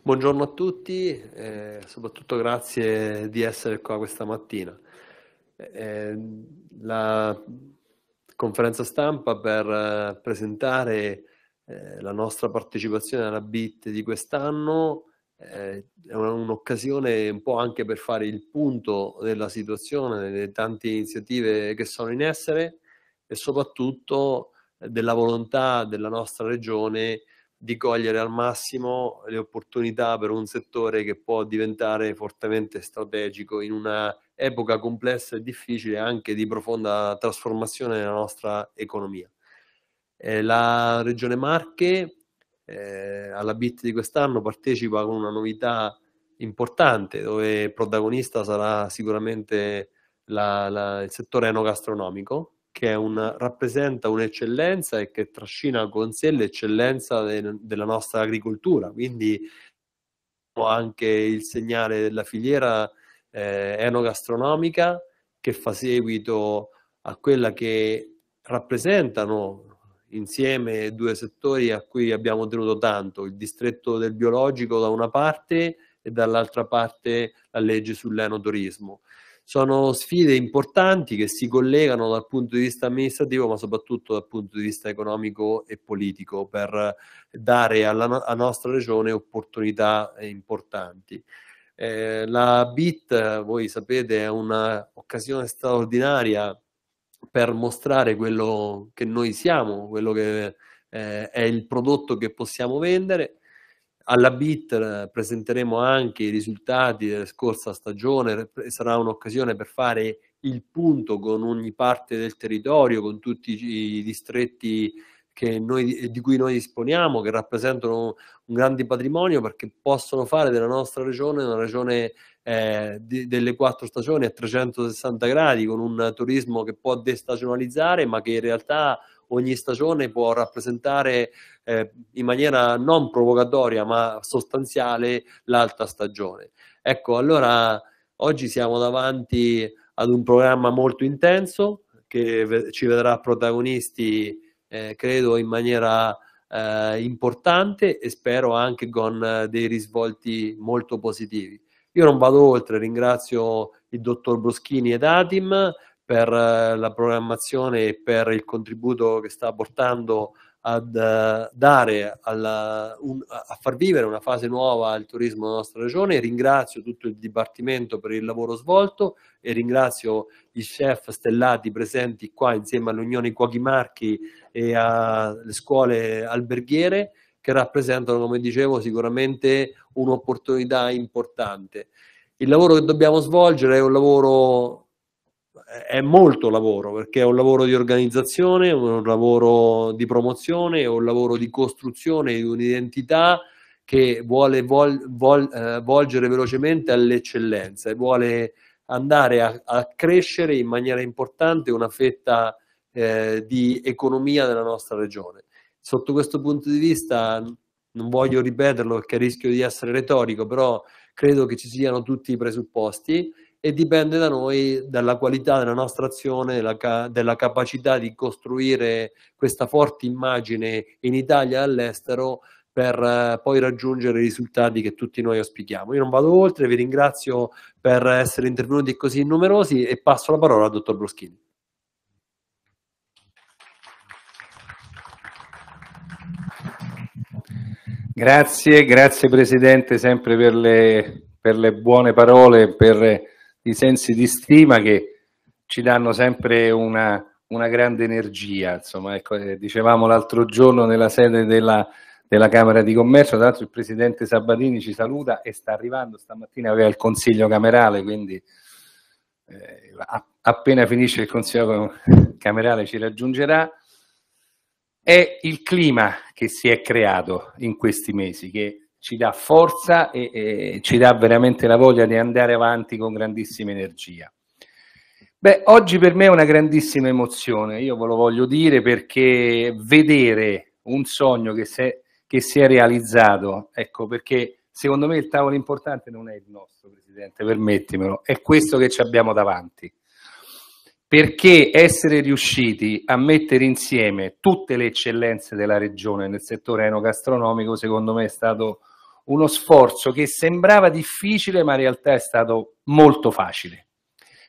Buongiorno a tutti, eh, soprattutto grazie di essere qua questa mattina. Eh, la conferenza stampa per eh, presentare eh, la nostra partecipazione alla BIT di quest'anno eh, è un'occasione un po' anche per fare il punto della situazione, delle tante iniziative che sono in essere e soprattutto eh, della volontà della nostra regione di cogliere al massimo le opportunità per un settore che può diventare fortemente strategico in una epoca complessa e difficile anche di profonda trasformazione della nostra economia. Eh, la Regione Marche eh, alla BIT di quest'anno partecipa con una novità importante dove protagonista sarà sicuramente la, la, il settore enogastronomico che un, rappresenta un'eccellenza e che trascina con sé l'eccellenza de, della nostra agricoltura. Quindi anche il segnale della filiera eh, enogastronomica che fa seguito a quella che rappresentano insieme due settori a cui abbiamo tenuto tanto, il distretto del biologico da una parte e dall'altra parte la legge sull'enoturismo. Sono sfide importanti che si collegano dal punto di vista amministrativo, ma soprattutto dal punto di vista economico e politico, per dare alla no- nostra regione opportunità eh, importanti. Eh, la BIT, voi sapete, è un'occasione straordinaria per mostrare quello che noi siamo, quello che eh, è il prodotto che possiamo vendere alla BIT eh, presenteremo anche i risultati della scorsa stagione, sarà un'occasione per fare il punto con ogni parte del territorio, con tutti i distretti noi, di cui noi disponiamo, che rappresentano un grande patrimonio perché possono fare della nostra regione una regione eh, di, delle quattro stagioni a 360 gradi, con un turismo che può destagionalizzare ma che in realtà ogni stagione può rappresentare eh, in maniera non provocatoria ma sostanziale l'alta stagione. Ecco, allora oggi siamo davanti ad un programma molto intenso che ci vedrà protagonisti, eh, credo, in maniera eh, importante e spero anche con eh, dei risvolti molto positivi. Io non vado oltre, ringrazio il dottor Broschini ed Atim per eh, la programmazione e per il contributo che sta portando ad eh, dare alla, un, a far vivere una fase nuova al turismo della nostra regione. Ringrazio tutto il dipartimento per il lavoro svolto e ringrazio i chef stellati presenti qua insieme all'Unione Cuochi Marchi e alle scuole alberghiere che rappresentano, come dicevo, sicuramente un'opportunità importante. Il lavoro che dobbiamo svolgere è un lavoro è molto lavoro perché è un lavoro di organizzazione, è un lavoro di promozione, è un lavoro di costruzione di un'identità che vuole vol, vol, eh, volgere velocemente all'eccellenza e vuole andare a, a crescere in maniera importante una fetta eh, di economia della nostra regione. Sotto questo punto di vista non voglio ripeterlo perché rischio di essere retorico, però credo che ci siano tutti i presupposti e dipende da noi, dalla qualità della nostra azione, della, della capacità di costruire questa forte immagine in Italia e all'estero per eh, poi raggiungere i risultati che tutti noi auspichiamo. Io non vado oltre, vi ringrazio per essere intervenuti così numerosi e passo la parola al dottor Bruschini. Grazie, grazie Presidente sempre per le, per le buone parole, per i sensi di stima che ci danno sempre una, una grande energia. Insomma, ecco, eh, dicevamo l'altro giorno nella sede della, della Camera di Commercio, tra l'altro il Presidente Sabatini ci saluta e sta arrivando, stamattina aveva il Consiglio Camerale, quindi eh, appena finisce il Consiglio Camerale ci raggiungerà. È il clima che si è creato in questi mesi, che ci dà forza e, e ci dà veramente la voglia di andare avanti con grandissima energia. Beh, oggi per me è una grandissima emozione, io ve lo voglio dire perché vedere un sogno che si è, che si è realizzato, ecco perché secondo me il tavolo importante non è il nostro, Presidente, permettimelo, è questo che ci abbiamo davanti. Perché essere riusciti a mettere insieme tutte le eccellenze della regione nel settore enogastronomico, secondo me è stato uno sforzo che sembrava difficile ma in realtà è stato molto facile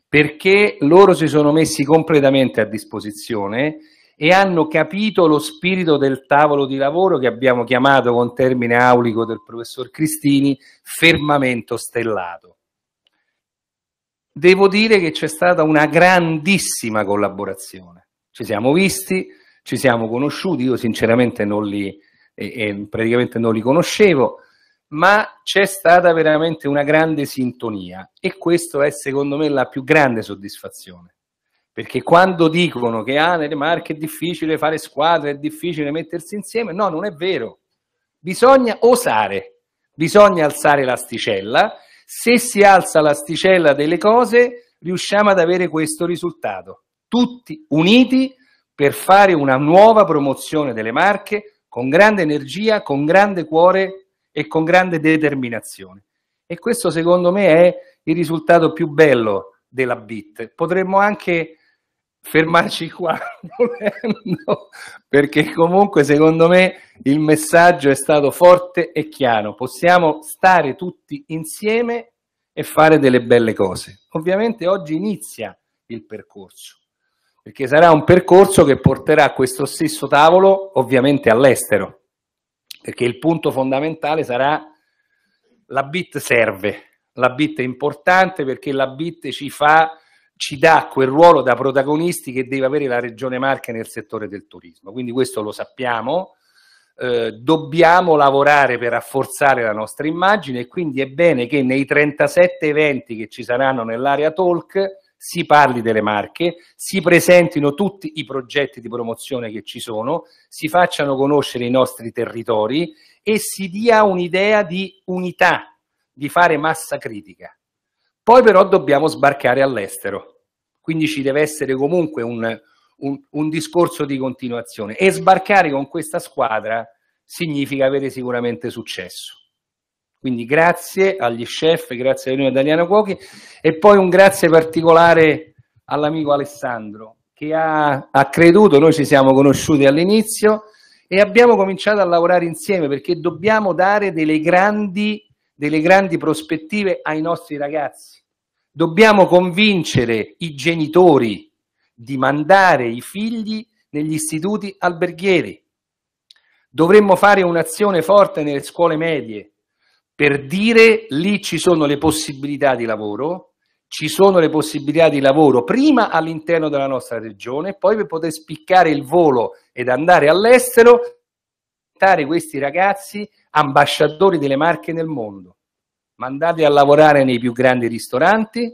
perché loro si sono messi completamente a disposizione e hanno capito lo spirito del tavolo di lavoro che abbiamo chiamato con termine aulico del professor Cristini fermamento stellato. Devo dire che c'è stata una grandissima collaborazione. Ci siamo visti, ci siamo conosciuti, io sinceramente non li, eh, eh, praticamente non li conoscevo, ma c'è stata veramente una grande sintonia e questa è secondo me la più grande soddisfazione. Perché quando dicono che ah, nelle marche è difficile fare squadre, è difficile mettersi insieme, no, non è vero. Bisogna osare, bisogna alzare l'asticella. Se si alza l'asticella delle cose, riusciamo ad avere questo risultato. Tutti uniti per fare una nuova promozione delle marche con grande energia, con grande cuore e con grande determinazione. E questo secondo me è il risultato più bello della BIT. Potremmo anche fermarci qua, volendo, perché comunque secondo me il messaggio è stato forte e chiaro. Possiamo stare tutti insieme e fare delle belle cose. Ovviamente oggi inizia il percorso, perché sarà un percorso che porterà questo stesso tavolo ovviamente all'estero, perché il punto fondamentale sarà la bit serve, la bit è importante perché la bit ci fa ci dà quel ruolo da protagonisti che deve avere la Regione Marche nel settore del turismo. Quindi questo lo sappiamo, eh, dobbiamo lavorare per rafforzare la nostra immagine e quindi è bene che nei 37 eventi che ci saranno nell'area Talk si parli delle marche, si presentino tutti i progetti di promozione che ci sono, si facciano conoscere i nostri territori e si dia un'idea di unità, di fare massa critica. Poi però dobbiamo sbarcare all'estero, quindi ci deve essere comunque un, un, un discorso di continuazione e sbarcare con questa squadra significa avere sicuramente successo. Quindi grazie agli chef, grazie all'Unione Italiana Cuochi e poi un grazie particolare all'amico Alessandro che ha, ha creduto, noi ci siamo conosciuti all'inizio e abbiamo cominciato a lavorare insieme perché dobbiamo dare delle grandi, delle grandi prospettive ai nostri ragazzi. Dobbiamo convincere i genitori di mandare i figli negli istituti alberghieri. Dovremmo fare un'azione forte nelle scuole medie, per dire lì ci sono le possibilità di lavoro, ci sono le possibilità di lavoro prima all'interno della nostra regione, poi per poter spiccare il volo ed andare all'estero, diventare questi ragazzi ambasciatori delle marche nel mondo. Mandate a lavorare nei più grandi ristoranti,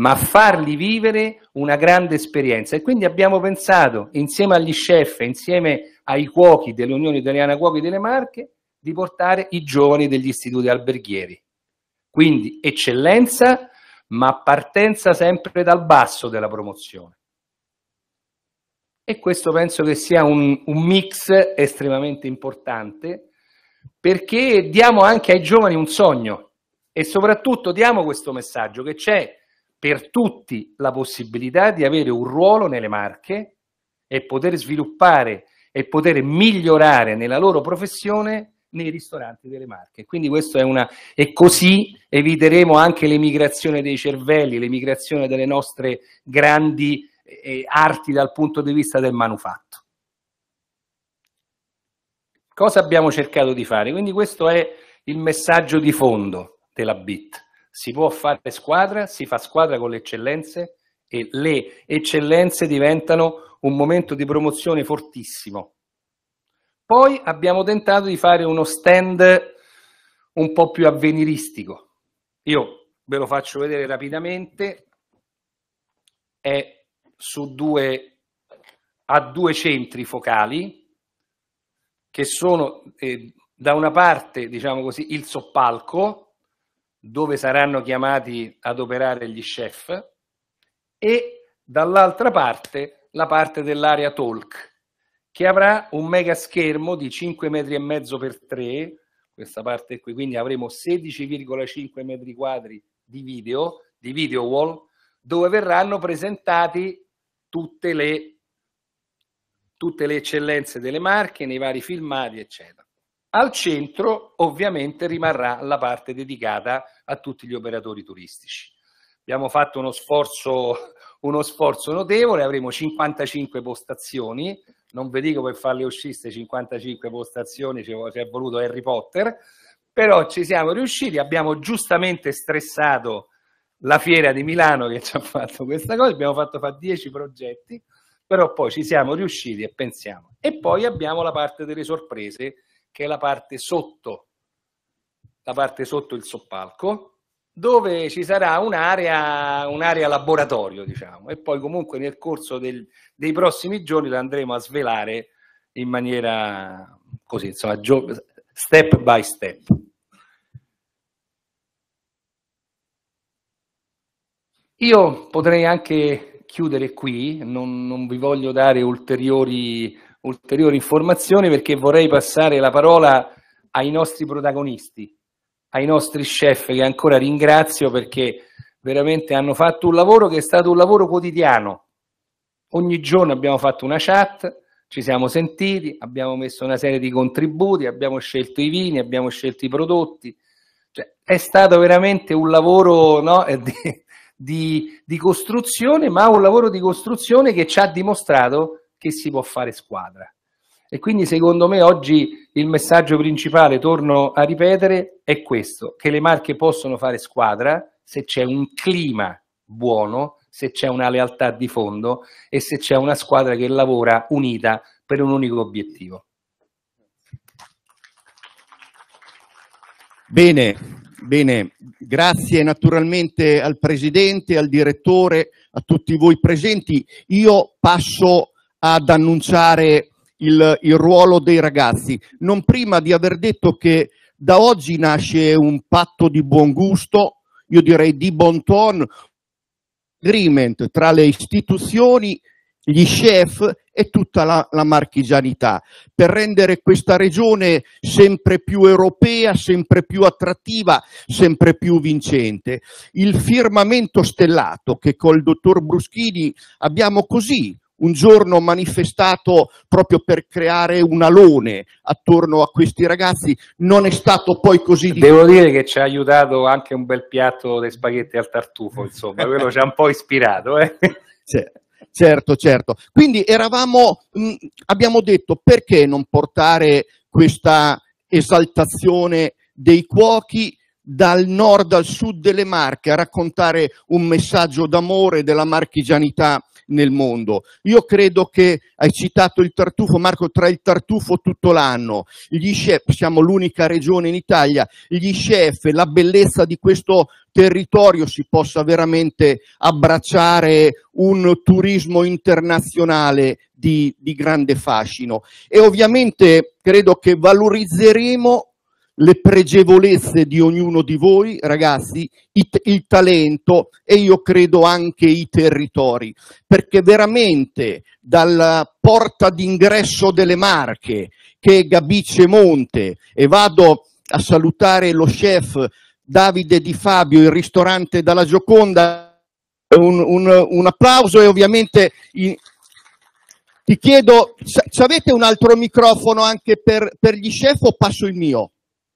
ma farli vivere una grande esperienza. E quindi abbiamo pensato, insieme agli chef, insieme ai cuochi dell'Unione Italiana Cuochi delle Marche, di portare i giovani degli istituti alberghieri. Quindi eccellenza, ma partenza sempre dal basso della promozione. E questo penso che sia un, un mix estremamente importante perché diamo anche ai giovani un sogno e soprattutto diamo questo messaggio che c'è per tutti la possibilità di avere un ruolo nelle marche e poter sviluppare e poter migliorare nella loro professione nei ristoranti delle marche. Quindi questo è una... e così eviteremo anche l'emigrazione dei cervelli, l'emigrazione delle nostre grandi eh, eh, arti dal punto di vista del manufatto. Cosa abbiamo cercato di fare? Quindi questo è il messaggio di fondo della BIT. Si può fare squadra, si fa squadra con le eccellenze e le eccellenze diventano un momento di promozione fortissimo poi abbiamo tentato di fare uno stand un po' più avveniristico. Io ve lo faccio vedere rapidamente. È su due, ha due centri focali che sono eh, da una parte, diciamo così, il soppalco, dove saranno chiamati ad operare gli chef, e dall'altra parte la parte dell'area talk, che avrà un mega schermo di 5 metri e mezzo per 3, questa parte qui, quindi avremo 16,5 metri quadri di video, di video wall, dove verranno presentati tutte le, tutte le eccellenze delle marche nei vari filmati, eccetera. Al centro ovviamente rimarrà la parte dedicata a tutti gli operatori turistici. Abbiamo fatto uno sforzo, uno sforzo notevole, avremo 55 postazioni, non vi dico per farle uscire 55 postazioni ci è voluto Harry Potter, però ci siamo riusciti, abbiamo giustamente stressato la fiera di Milano che ci ha fatto questa cosa, abbiamo fatto fare 10 progetti, però poi ci siamo riusciti e pensiamo. E poi abbiamo la parte delle sorprese, che è la parte sotto, la parte sotto il soppalco, dove ci sarà un'area, un'area laboratorio, diciamo, e poi comunque nel corso del, dei prossimi giorni la andremo a svelare in maniera così, insomma, step by step. Io potrei anche chiudere qui, non, non vi voglio dare ulteriori, ulteriori informazioni perché vorrei passare la parola ai nostri protagonisti ai nostri chef che ancora ringrazio perché veramente hanno fatto un lavoro che è stato un lavoro quotidiano. Ogni giorno abbiamo fatto una chat, ci siamo sentiti, abbiamo messo una serie di contributi, abbiamo scelto i vini, abbiamo scelto i prodotti. Cioè, è stato veramente un lavoro no, di, di, di costruzione, ma un lavoro di costruzione che ci ha dimostrato che si può fare squadra. E quindi secondo me oggi il messaggio principale, torno a ripetere, è questo, che le marche possono fare squadra se c'è un clima buono, se c'è una lealtà di fondo e se c'è una squadra che lavora unita per un unico obiettivo. Bene, bene, grazie naturalmente al Presidente, al Direttore, a tutti voi presenti. Io passo ad annunciare il, il ruolo dei ragazzi, non prima di aver detto che da oggi nasce un patto di buon gusto, io direi di bon ton, agreement tra le istituzioni, gli chef e tutta la, la, marchigianità per rendere questa regione sempre più europea, sempre più attrattiva, sempre più vincente. Il firmamento stellato che col dottor Bruschini abbiamo così un giorno manifestato proprio per creare un alone attorno a questi ragazzi, non è stato poi così difficile. Devo dire che ci ha aiutato anche un bel piatto di spaghetti al tartufo, insomma, quello ci ha un po' ispirato. Eh? Certo. certo, Quindi eravamo, mh, mm, abbiamo detto perché non portare questa esaltazione dei cuochi dal nord al sud delle Marche a raccontare un messaggio d'amore della marchigianità nel mondo. Io credo che hai citato il tartufo, Marco, tra il tartufo tutto l'anno, gli chef, siamo l'unica regione in Italia, gli chef, la bellezza di questo territorio si possa veramente abbracciare un turismo internazionale di, di grande fascino e ovviamente credo che valorizzeremo le pregevolezze di ognuno di voi, ragazzi, il, il talento e io credo anche i territori, perché veramente dalla porta d'ingresso delle Marche, che è Gabice Monte, e vado a salutare lo chef Davide Di Fabio, il ristorante dalla Gioconda, un, un, un applauso e ovviamente i, ti chiedo, avete un altro microfono anche per, per gli chef o passo il mio?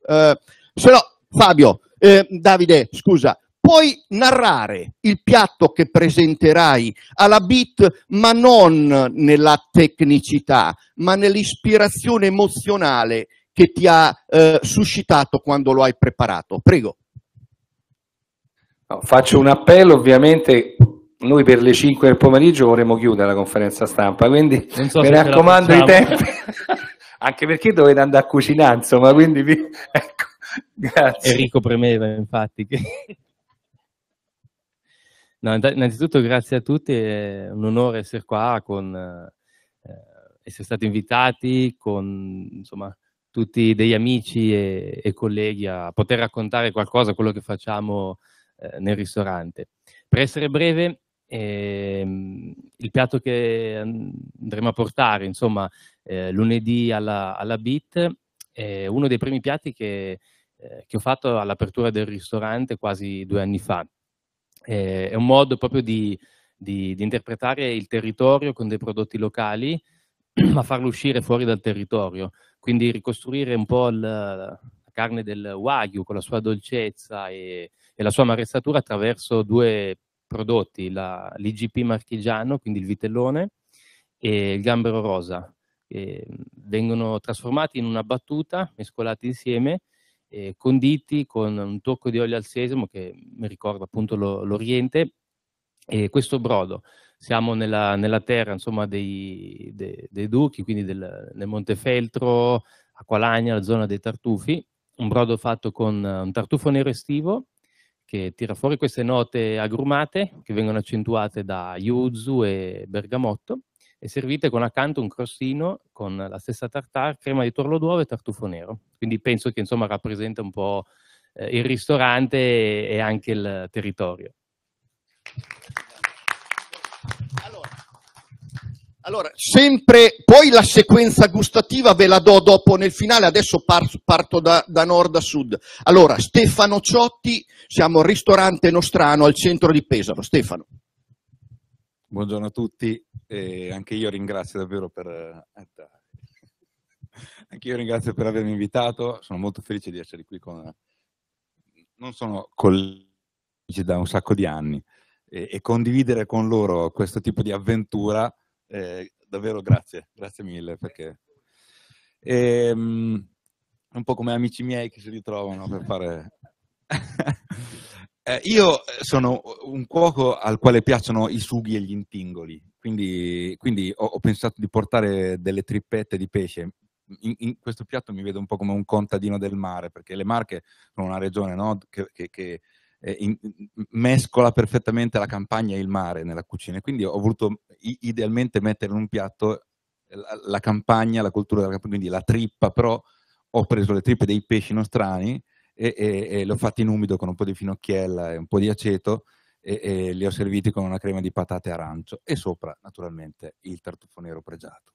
se eh, no, Fabio, eh, Davide, scusa, puoi narrare il piatto che presenterai alla BIT, ma non nella tecnicità, ma nell'ispirazione emozionale che ti ha eh, suscitato quando lo hai preparato. Prego. No, faccio un appello, ovviamente noi per le 5 del pomeriggio vorremmo chiudere la conferenza stampa, quindi so mi raccomando i tempi. anche perché dovete andare a cucinare, insomma, quindi vi... ecco, grazie. Enrico premeva, infatti. Che... No, innanzitutto grazie a tutti, è un onore essere qua, con, eh, essere stati invitati con insomma, tutti degli amici e, e, colleghi a poter raccontare qualcosa, quello che facciamo eh, nel ristorante. Per essere breve, e, ehm, il piatto che mm, andremo a portare, insomma, eh, lunedì alla, alla BIT, è uno dei primi piatti che, eh, che ho fatto all'apertura del ristorante quasi due anni fa. Eh, è un modo proprio di, di, di, interpretare il territorio con dei prodotti locali, ma farlo uscire fuori dal territorio. Quindi ricostruire un po' la, carne del wagyu con la sua dolcezza e, e la sua marezzatura attraverso due prodotti la, l'IGP marchigiano, quindi il vitellone, e il gambero rosa. E mm, vengono trasformati in una battuta, mescolati insieme, conditi con un tocco di olio al sesamo che mi ricorda appunto l'Oriente e questo brodo. Siamo nella, nella terra insomma, dei, dei, dei, duchi, quindi del, nel Montefeltro, a Qualagna, la zona dei tartufi, un brodo fatto con eh, un tartufo nero estivo, che tira fuori queste note agrumate che vengono accentuate da yuzu e bergamotto e servite con accanto un crostino con la stessa tartare, crema di torlo d'uovo e tartufo nero. Quindi penso che insomma rappresenta un po' eh, il ristorante e anche il territorio. Allora, sempre, poi la sequenza gustativa ve la do dopo nel finale, adesso parto, parto da, da, nord a sud. Allora, Stefano Ciotti, siamo al ristorante Nostrano al centro di Pesaro. Stefano. Buongiorno a tutti e anche io ringrazio davvero per, eh, anche io ringrazio per avermi invitato, sono molto felice di essere qui con... Non sono colleghi da un sacco di anni e, e condividere con loro questo tipo di avventura eh, davvero grazie, grazie mille perché ehm, è un po' come amici miei che si ritrovano per fare... eh, io sono un cuoco al quale piacciono i sughi e gli intingoli, quindi, quindi ho, ho, pensato di portare delle trippette di pesce. In, in, questo piatto mi vedo un po' come un contadino del mare, perché le Marche sono una regione no, che, che, che eh, in, mescola perfettamente la campagna e il mare nella cucina. Quindi ho voluto idealmente mettere in un piatto la, la campagna, la cultura della campagna, quindi la trippa, però ho preso le trippe dei pesci nostrani e, e, e le ho fatte in umido con un po' di finocchiella e un po' di aceto e, e li ho serviti con una crema di patate arancio e sopra naturalmente il tartufo nero pregiato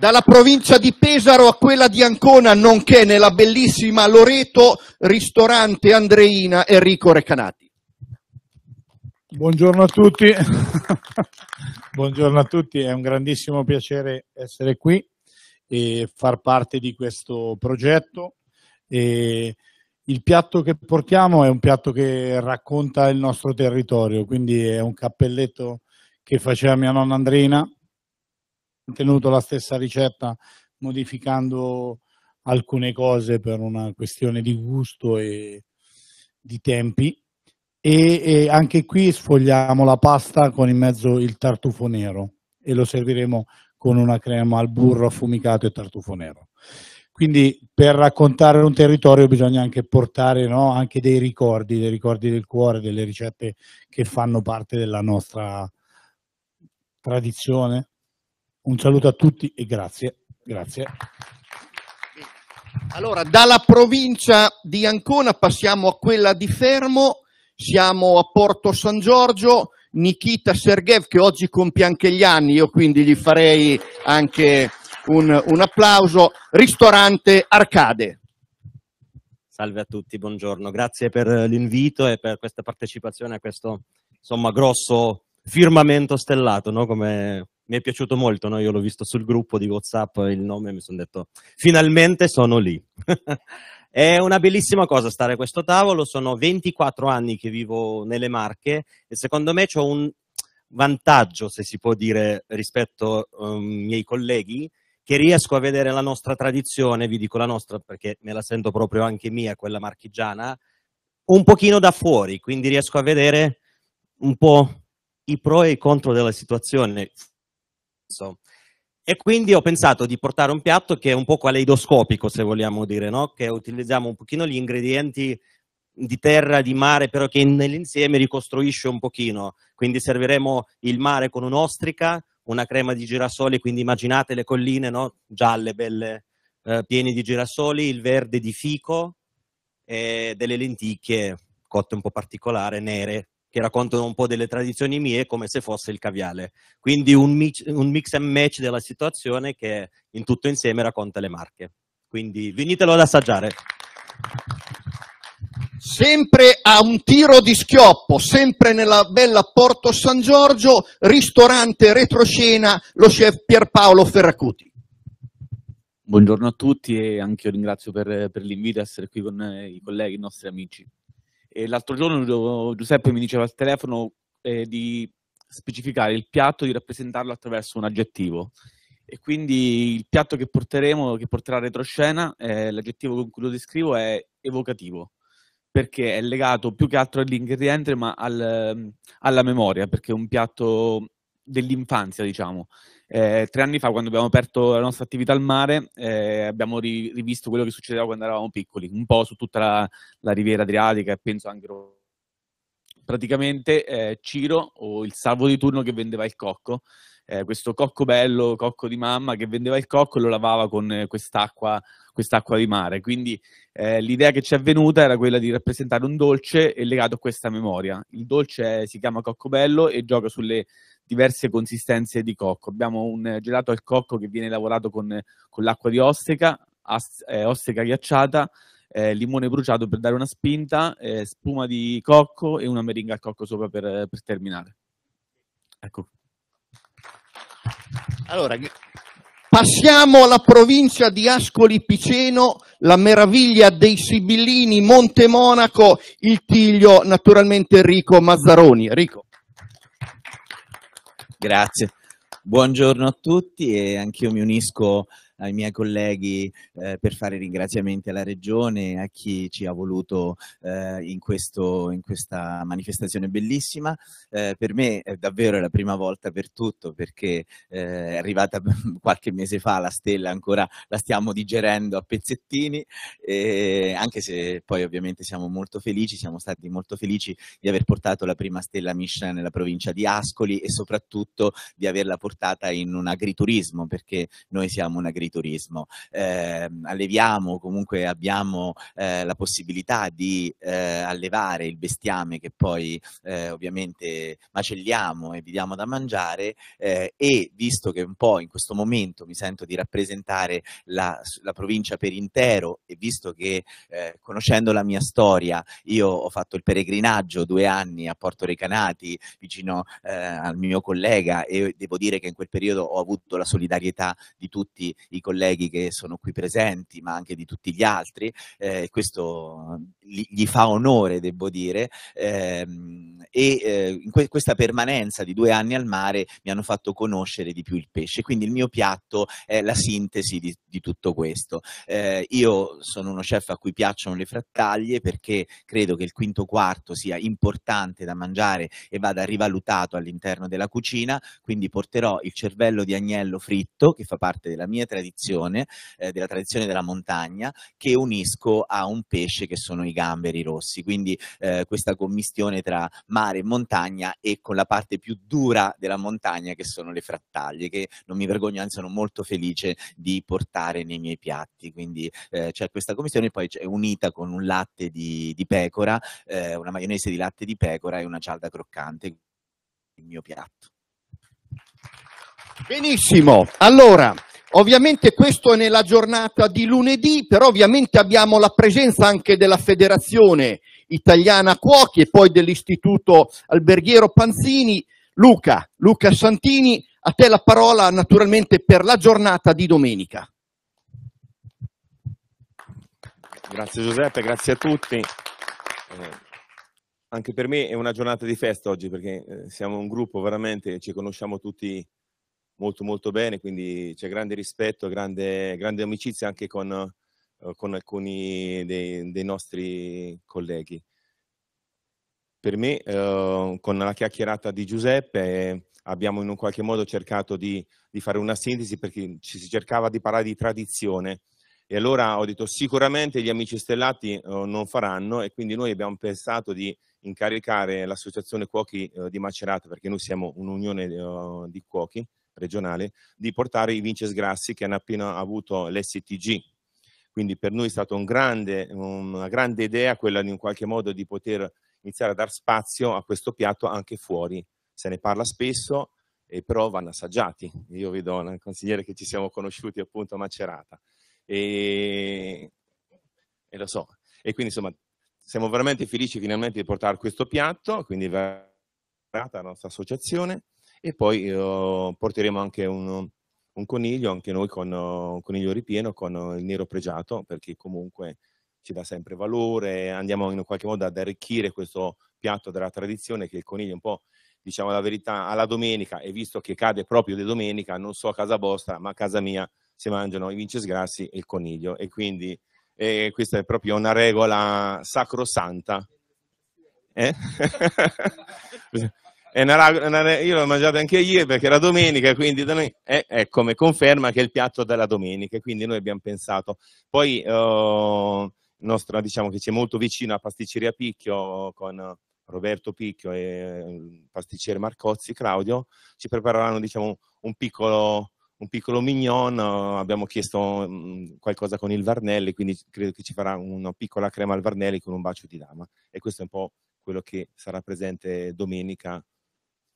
dalla provincia di Pesaro a quella di Ancona, nonché nella bellissima Loreto, ristorante Andreina Enrico Recanati. Buongiorno a tutti, Buongiorno a tutti. è un grandissimo piacere essere qui e far parte di questo progetto. E il piatto che portiamo è un piatto che racconta il nostro territorio, quindi è un cappelletto che faceva mia nonna Andrina mantenuto la stessa ricetta modificando alcune cose per una questione di gusto e di tempi e, e anche qui sfogliamo la pasta con in mezzo il tartufo nero e lo serviremo con una crema al burro affumicato e tartufo nero. Quindi per raccontare un territorio bisogna anche portare no, anche dei ricordi, dei ricordi del cuore, delle ricette che fanno parte della nostra tradizione, un saluto a tutti e grazie. grazie. Allora, dalla provincia di Ancona passiamo a quella di Fermo, siamo a Porto San Giorgio, Nikita Sergev che oggi compie anche gli anni, io quindi gli farei anche un, un applauso, ristorante Arcade. Salve a tutti, buongiorno, grazie per l'invito e per questa partecipazione a questo insomma, grosso firmamento stellato, no? come mi è piaciuto molto, no? io l'ho visto sul gruppo di WhatsApp il nome e mi sono detto finalmente sono lì. È una bellissima cosa stare a questo tavolo, sono 24 anni che vivo nelle Marche e secondo me c'è un vantaggio, se si può dire, rispetto ai ehm, um, miei colleghi, che riesco a vedere la nostra tradizione, vi dico la nostra perché me la sento proprio anche mia, quella marchigiana, un pochino da fuori, quindi riesco a vedere un po' i pro e i contro della situazione. E quindi ho pensato di portare un piatto che è un po' caleidoscopico, se vogliamo dire, no? che utilizziamo un pochino gli ingredienti di terra, di mare, però che nell'insieme ricostruisce un pochino. Quindi serviremo il mare con un'ostrica, una crema di girasoli, quindi immaginate le colline no? gialle, belle, eh, piene di girasoli, il verde di fico e delle lenticchie cotte un po' particolare, nere, che raccontano un po' delle tradizioni mie come se fosse il caviale. Quindi un mix, un mix and match della situazione che in tutto insieme racconta le marche. Quindi venitelo ad assaggiare sempre a un tiro di schioppo, sempre nella bella Porto San Giorgio, ristorante retroscena, lo chef Pierpaolo Ferracuti. Buongiorno a tutti e anche io ringrazio per, per l'invito a essere qui con eh, i colleghi, i nostri amici. E l'altro giorno Giuseppe mi diceva al telefono eh, di specificare il piatto, di rappresentarlo attraverso un aggettivo. E quindi il piatto che porteremo, che porterà a retroscena, eh, l'aggettivo con cui lo descrivo è evocativo, perché è legato più che altro all'ingrediente ma al, alla memoria, perché è un piatto dell'infanzia, diciamo. Eh, tre anni fa, quando abbiamo aperto la nostra attività al mare, eh, abbiamo ri- rivisto quello che succedeva quando eravamo piccoli, un po' su tutta la, la riviera adriatica e penso anche praticamente eh, Ciro o il salvo di turno che vendeva il cocco, eh, questo cocco bello, cocco di mamma che vendeva il cocco e lo lavava con eh, quest'acqua, quest'acqua, di mare. Quindi eh, l'idea che ci è venuta era quella di rappresentare un dolce legato a questa memoria. Il dolce si chiama cocco bello e gioca sulle diverse consistenze di cocco. Abbiamo un gelato al cocco che viene lavorato con, con l'acqua di osteca, as, eh, osteca ghiacciata, eh, limone bruciato per dare una spinta, eh, spuma di cocco e una meringa al cocco sopra per, per terminare. Ecco. Allora, passiamo alla provincia di Ascoli Piceno, la meraviglia dei Sibillini, Monte Monaco, il Tiglio, naturalmente Enrico Mazzaroni. Enrico. Grazie. Buongiorno a tutti e anch'io mi unisco ai miei colleghi eh, per fare ringraziamenti alla Regione, a chi ci ha voluto eh, in, questo, in, questa manifestazione bellissima. Eh, per me è davvero la prima volta per tutto perché eh, è arrivata qualche mese fa la stella, ancora la stiamo digerendo a pezzettini, e anche se poi ovviamente siamo molto felici, siamo stati molto felici di aver portato la prima stella Michelin nella provincia di Ascoli e soprattutto di averla portata in un agriturismo perché noi siamo un agriturismo turismo. Eh, alleviamo, comunque abbiamo eh, la possibilità di eh, allevare il bestiame che poi eh, ovviamente macelliamo e vi diamo da mangiare eh, e visto che un po' in questo momento mi sento di rappresentare la, la provincia per intero e visto che eh, conoscendo la mia storia io ho fatto il peregrinaggio due anni a Porto Recanati vicino al mio collega e devo dire che in quel periodo ho avuto la solidarietà di tutti i di colleghi che sono qui presenti, ma anche di tutti gli altri. Eh, questo mhmm, gli fa onore, devo dire. Eh, e eh, questa permanenza di due anni al mare mi hanno fatto conoscere di più il pesce. Quindi il mio piatto è la sintesi di, di tutto questo. Eh, io sono uno chef a cui piacciono le frattaglie perché credo che il quinto quarto sia importante da mangiare e vada rivalutato all'interno della cucina. Quindi porterò il cervello di agnello fritto, che fa parte della mia tradizione tradizione, eh, della tradizione della montagna, che unisco a un pesce che sono i gamberi rossi. Quindi eh, questa commistione tra mare e montagna e con la parte più dura della montagna che sono le frattaglie, che non mi vergogno, anzi sono molto felice di portare nei miei piatti. Quindi eh, c'è questa commissione, poi è unita con un latte di, di pecora, eh, una maionese di latte di pecora e una cialda croccante, il mio piatto. Benissimo, allora Ovviamente questo è nella giornata di lunedì, però ovviamente abbiamo la presenza anche della Federazione Italiana Cuochi e poi dell'Istituto Alberghiero Panzini. Luca, Luca Santini, a te la parola naturalmente per la giornata di domenica. Grazie Giuseppe, grazie a tutti. Eh, anche per me è una giornata di festa oggi perché eh, siamo un gruppo veramente, ci conosciamo tutti molto molto bene, quindi c'è grande rispetto, grande, grande amicizia anche con, eh, con alcuni dei, dei, nostri colleghi. Per me, eh, con la chiacchierata di Giuseppe, abbiamo in un qualche modo cercato di, di, fare una sintesi perché ci si cercava di parlare di tradizione. E allora ho detto sicuramente gli amici stellati eh, non faranno e quindi noi abbiamo pensato di incaricare l'associazione cuochi eh, di Macerata perché noi siamo un'unione eh, di cuochi regionale, di portare i Vinces Grassi che hanno appena avuto l'STG. Quindi per noi è stata un grande, una grande idea quella di in qualche modo di poter iniziare a dar spazio a questo piatto anche fuori. Se ne parla spesso, eh, però vanno assaggiati. Io vedo un consigliere che ci siamo conosciuti appunto a Macerata. E, e lo so. E quindi insomma siamo veramente felici finalmente di portare questo piatto, quindi la nostra associazione e poi ehm, porteremo anche un, un, coniglio, anche noi con un coniglio ripieno con il nero pregiato, perché comunque ci dà sempre valore, andiamo in qualche modo ad arricchire questo piatto della tradizione che il coniglio un po' diciamo la verità alla domenica e visto che cade proprio di domenica, non so a casa vostra, ma a casa mia si mangiano i vincesgrassi e il coniglio e quindi eh, questa è proprio una regola sacrosanta. Eh? Una, una, io l'ho mangiata anche ieri perché era domenica, quindi da noi, è, ecco, mi conferma che è il piatto della domenica, quindi noi abbiamo pensato. Poi, eh, nostra, diciamo che c'è molto vicino a Pasticceria Picchio con Roberto Picchio e il mm, pasticcere Marcozzi, Claudio, ci prepareranno diciamo, un, piccolo, un piccolo mignon, abbiamo chiesto mm, qualcosa con il Varnelli, quindi credo che ci farà una piccola crema al Varnelli con un bacio di dama e questo è un po' quello che sarà presente domenica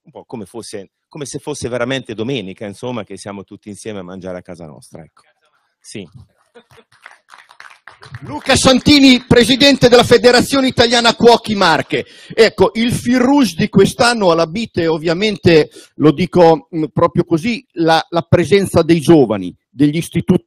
un po' come, fosse, come se fosse veramente domenica, insomma, che siamo tutti insieme a mangiare a casa nostra. Ecco. Sì. Luca Santini, presidente della Federazione Italiana Cuochi Marche. Ecco, il fil rouge di quest'anno alla bite, ovviamente, lo dico mh, mm, proprio così, la, la presenza dei giovani, degli istituti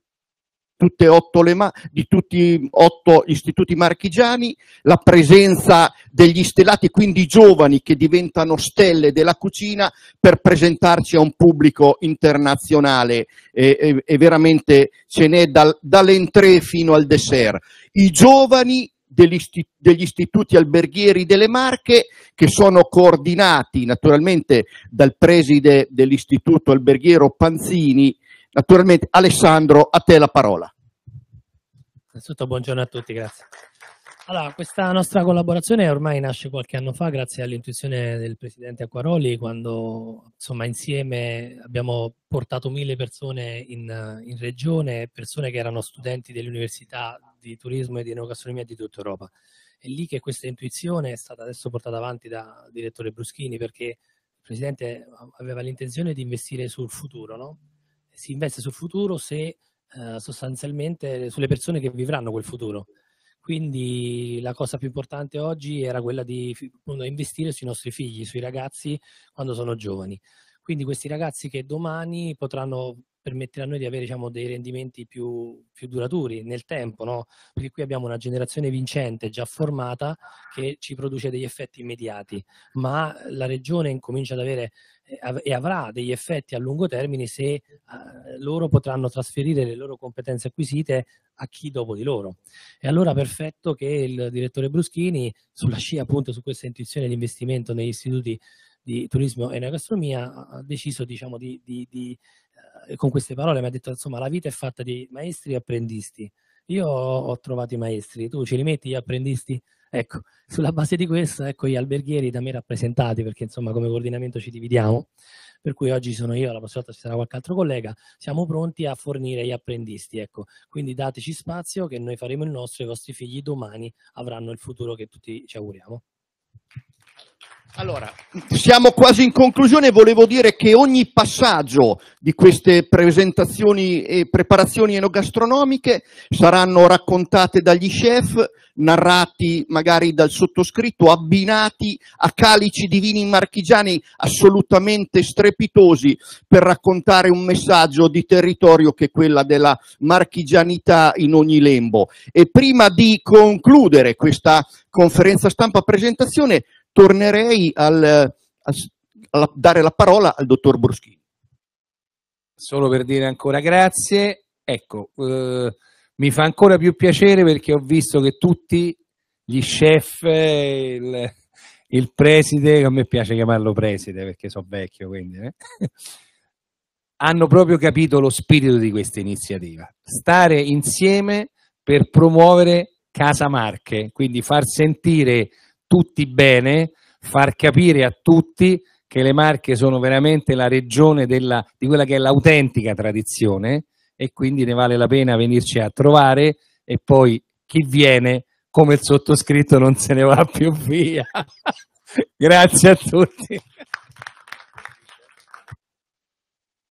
ma- di tutti otto istituti marchigiani, la presenza degli stellati, quindi giovani che diventano stelle della cucina per presentarci a un pubblico internazionale e, e, e veramente ce n'è dal, dall'entrée fino al dessert. I giovani degli, istituti alberghieri delle Marche che sono coordinati naturalmente dal preside dell'istituto alberghiero Panzini Naturalmente Alessandro, a te la parola. Innanzitutto buongiorno a tutti, grazie. Allora, questa nostra collaborazione ormai nasce qualche anno fa grazie all'intuizione del presidente Acquaroli quando insomma insieme abbiamo portato mille persone in, in regione, persone che erano studenti dell'università di turismo e di enogastronomia di tutta Europa. È lì che questa intuizione è stata adesso portata avanti dal direttore Bruschini perché il presidente aveva l'intenzione di investire sul futuro, no? si investe sul futuro se eh, sostanzialmente sulle persone che vivranno quel futuro. Quindi la cosa più importante oggi era quella di appunto, investire sui nostri figli, sui ragazzi quando sono giovani. Quindi questi ragazzi che domani potranno permetterà a noi di avere diciamo, dei rendimenti più, più duraturi nel tempo, no? perché qui abbiamo una generazione vincente già formata che ci produce degli effetti immediati, ma la regione incomincia ad avere eh, e avrà degli effetti a lungo termine se eh, loro potranno trasferire le loro competenze acquisite a chi dopo di loro. E allora perfetto che il direttore Bruschini, sulla scia appunto su questa intuizione di investimento negli istituti di turismo e neogastronomia, ha deciso diciamo, di, di, di con queste parole mi ha detto insomma la vita è fatta di maestri e apprendisti. Io ho trovato i maestri, tu ce li metti gli apprendisti? Ecco, sulla base di questo, ecco gli alberghieri da me rappresentati, perché insomma come coordinamento ci dividiamo, per cui oggi sono io, la prossima volta ci sarà qualche altro collega, siamo pronti a fornire gli apprendisti, ecco, quindi dateci spazio che noi faremo il nostro e i vostri figli domani avranno il futuro che tutti ci auguriamo. Allora, siamo quasi in conclusione, volevo dire che ogni passaggio di queste presentazioni e preparazioni enogastronomiche saranno raccontate dagli chef, narrati magari dal sottoscritto, abbinati a calici di vini marchigiani assolutamente strepitosi per raccontare un messaggio di territorio che è quella della marchigianità in ogni lembo. E prima di concludere questa conferenza stampa presentazione tornerei al, a, a dare la parola al dottor Bruschini. Solo per dire ancora grazie, ecco, eh, mi fa ancora più piacere perché ho visto che tutti gli chef, il, il preside, a me piace chiamarlo preside perché sono vecchio, quindi, eh? hanno proprio capito lo spirito di questa iniziativa. Stare insieme per promuovere Casa Marche, quindi far sentire tutti bene, far capire a tutti che le Marche sono veramente la regione della, di quella che è l'autentica tradizione e quindi ne vale la pena venirci a trovare e poi chi viene come il sottoscritto non se ne va più via. Grazie a tutti.